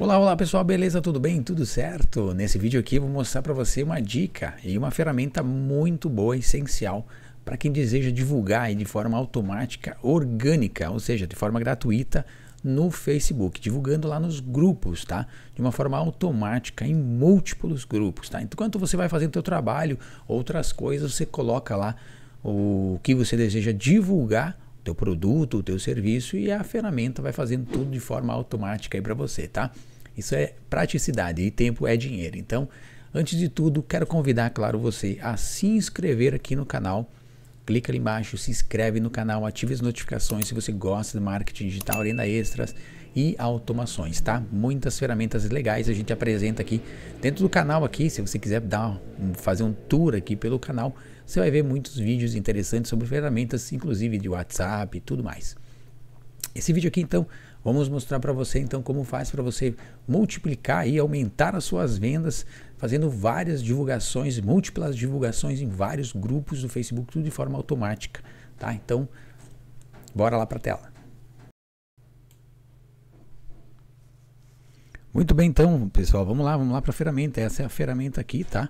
Olá, olá pessoal, beleza? Tudo bem? Tudo certo? Nesse vídeo aqui eu vou mostrar para você uma dica e uma ferramenta muito boa, essencial para quem deseja divulgar de forma automática, orgânica, ou seja, de forma gratuita no Facebook, divulgando lá nos grupos, tá? De uma forma automática em múltiplos grupos, tá? Enquanto você vai fazendo seu trabalho, outras coisas, você coloca lá o que você deseja divulgar teu produto, o teu serviço e a ferramenta vai fazendo tudo de forma automática aí para você, tá? Isso é praticidade e tempo é dinheiro. Então, antes de tudo, quero convidar, claro, você a se inscrever aqui no canal. Clica ali embaixo, se inscreve no canal, ative as notificações se você gosta de marketing digital, renda extras e automações, tá? Muitas ferramentas legais a gente apresenta aqui dentro do canal aqui, se você quiser dar fazer um tour aqui pelo canal, você vai ver muitos vídeos interessantes sobre ferramentas, inclusive de WhatsApp e tudo mais. Esse vídeo aqui então, vamos mostrar para você então como faz para você multiplicar e aumentar as suas vendas fazendo várias divulgações, múltiplas divulgações em vários grupos do Facebook, tudo de forma automática, tá? Então, bora lá para a tela. Muito bem, então, pessoal, vamos lá, vamos lá para a ferramenta. Essa é a ferramenta aqui, tá?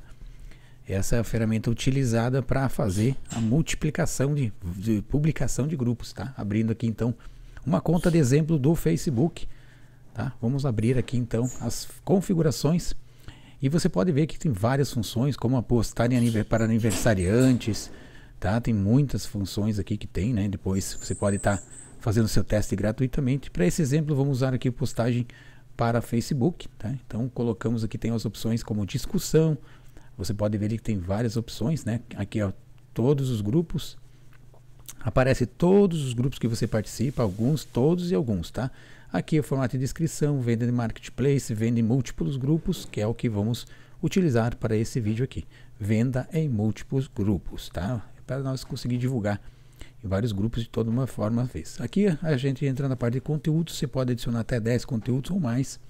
Essa é a ferramenta utilizada para fazer a multiplicação de, de, publicação de grupos, tá? Abrindo aqui então uma conta de exemplo do Facebook, tá? Vamos abrir aqui então as configurações e você pode ver que tem várias funções, como a postar para aniversariantes, tá? Tem muitas funções aqui que tem, né? Depois você pode estar tá fazendo seu teste gratuitamente. Para esse exemplo, vamos usar aqui postagem para Facebook. Tá? Então colocamos aqui tem as opções como discussão. Você pode ver que tem várias opções, né? Aqui ó, todos os grupos. Aparece todos os grupos que você participa, alguns, todos e alguns, tá? Aqui o formato de inscrição, venda de marketplace, venda em múltiplos grupos, que é o que vamos utilizar para esse vídeo aqui. Venda em múltiplos grupos, tá? para nós conseguir divulgar em vários grupos de toda uma forma fez. Aqui a gente entra na parte de conteúdos, você pode adicionar até 10 conteúdos ou mais.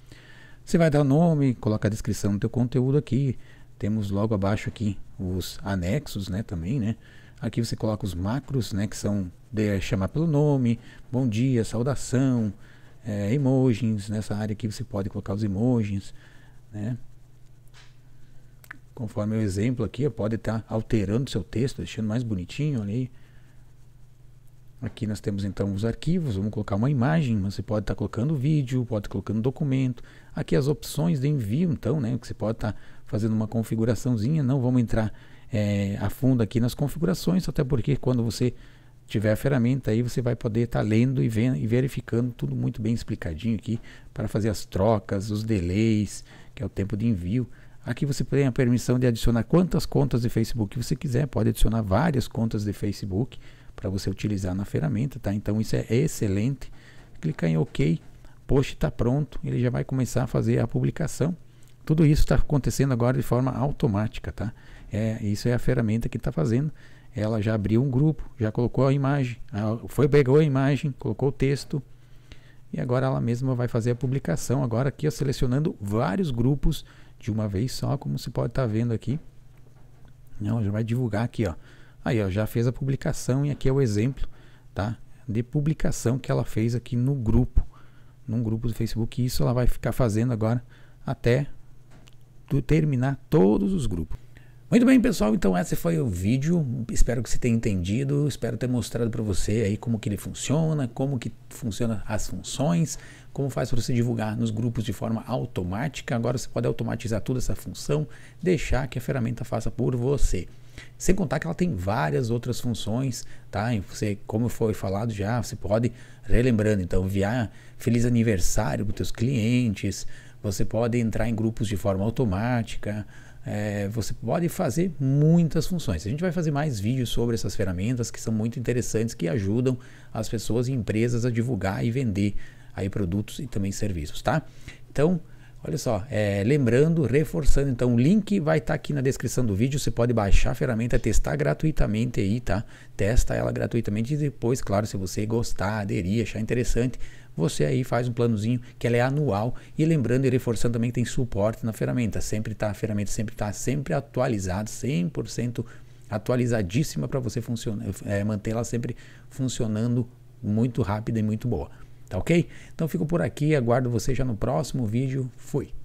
Você vai dar o nome, coloca a descrição do teu conteúdo aqui. Temos logo abaixo aqui os anexos, né, também, né? Aqui você coloca os macros, né, que são de chamar pelo nome, bom dia, saudação, é, emojis, nessa área aqui você pode colocar os emojis, né? Conforme o exemplo aqui, pode estar tá alterando seu texto, deixando mais bonitinho ali. Aqui nós temos então os arquivos, vamos colocar uma imagem, mas você pode estar tá colocando vídeo, pode estar tá colocando documento. Aqui as opções de envio, então, né, que você pode estar tá fazendo uma configuraçãozinha, não vamos entrar é, a fundo aqui nas configurações, até porque quando você tiver a ferramenta aí, você vai poder estar lendo e, vendo, e verificando tudo muito bem explicadinho aqui para fazer as trocas, os delays, que é o tempo de envio. Aqui você tem a permissão de adicionar quantas contas de Facebook você quiser, pode adicionar várias contas de Facebook para você utilizar na ferramenta, tá? Então isso é excelente. Clicar em OK, post está pronto, ele já vai começar a fazer a publicação. Tudo isso está acontecendo agora de forma automática, tá? É, isso é a ferramenta que está fazendo. Ela já abriu um grupo, já colocou a imagem, foi pegou a imagem, colocou o texto e agora ela mesma vai fazer a publicação. Agora aqui, ó, selecionando vários grupos de uma vez só, como você pode estar tá vendo aqui. Não, já vai divulgar aqui, ó. Aí, ó, já fez a publicação e aqui é o exemplo, tá? De publicação que ela fez aqui no grupo, num grupo do Facebook. E isso ela vai ficar fazendo agora até terminar todos os grupos. Muito bem, pessoal, então esse foi o vídeo. Espero que você tenha entendido, espero ter mostrado para você aí como que ele funciona, como que funciona as funções, como faz para você divulgar nos grupos de forma automática. Agora você pode automatizar toda essa função, deixar que a ferramenta faça por você. Sem contar que ela tem várias outras funções, tá? E você, como foi falado já, você pode, relembrando, então, enviar feliz aniversário para os seus clientes, você pode entrar em grupos de forma automática, é, você pode fazer muitas funções. A gente vai fazer mais vídeos sobre essas ferramentas que são muito interessantes, que ajudam as pessoas e empresas a divulgar e vender aí produtos e também serviços, tá? Então, olha só, é, lembrando, reforçando, então o link vai estar tá aqui na descrição do vídeo, você pode baixar a ferramenta, testar gratuitamente aí, tá? Testa ela gratuitamente e depois, claro, se você gostar, aderir, achar interessante, você aí faz um planozinho que ela é anual e lembrando e reforçando também que tem suporte na ferramenta, sempre tá, a ferramenta sempre está sempre atualizada, 100% atualizadíssima para você funcionar, é, manter ela sempre funcionando muito rápida e muito boa. Tá ok? Então fico por aqui, aguardo você já no próximo vídeo. Fui!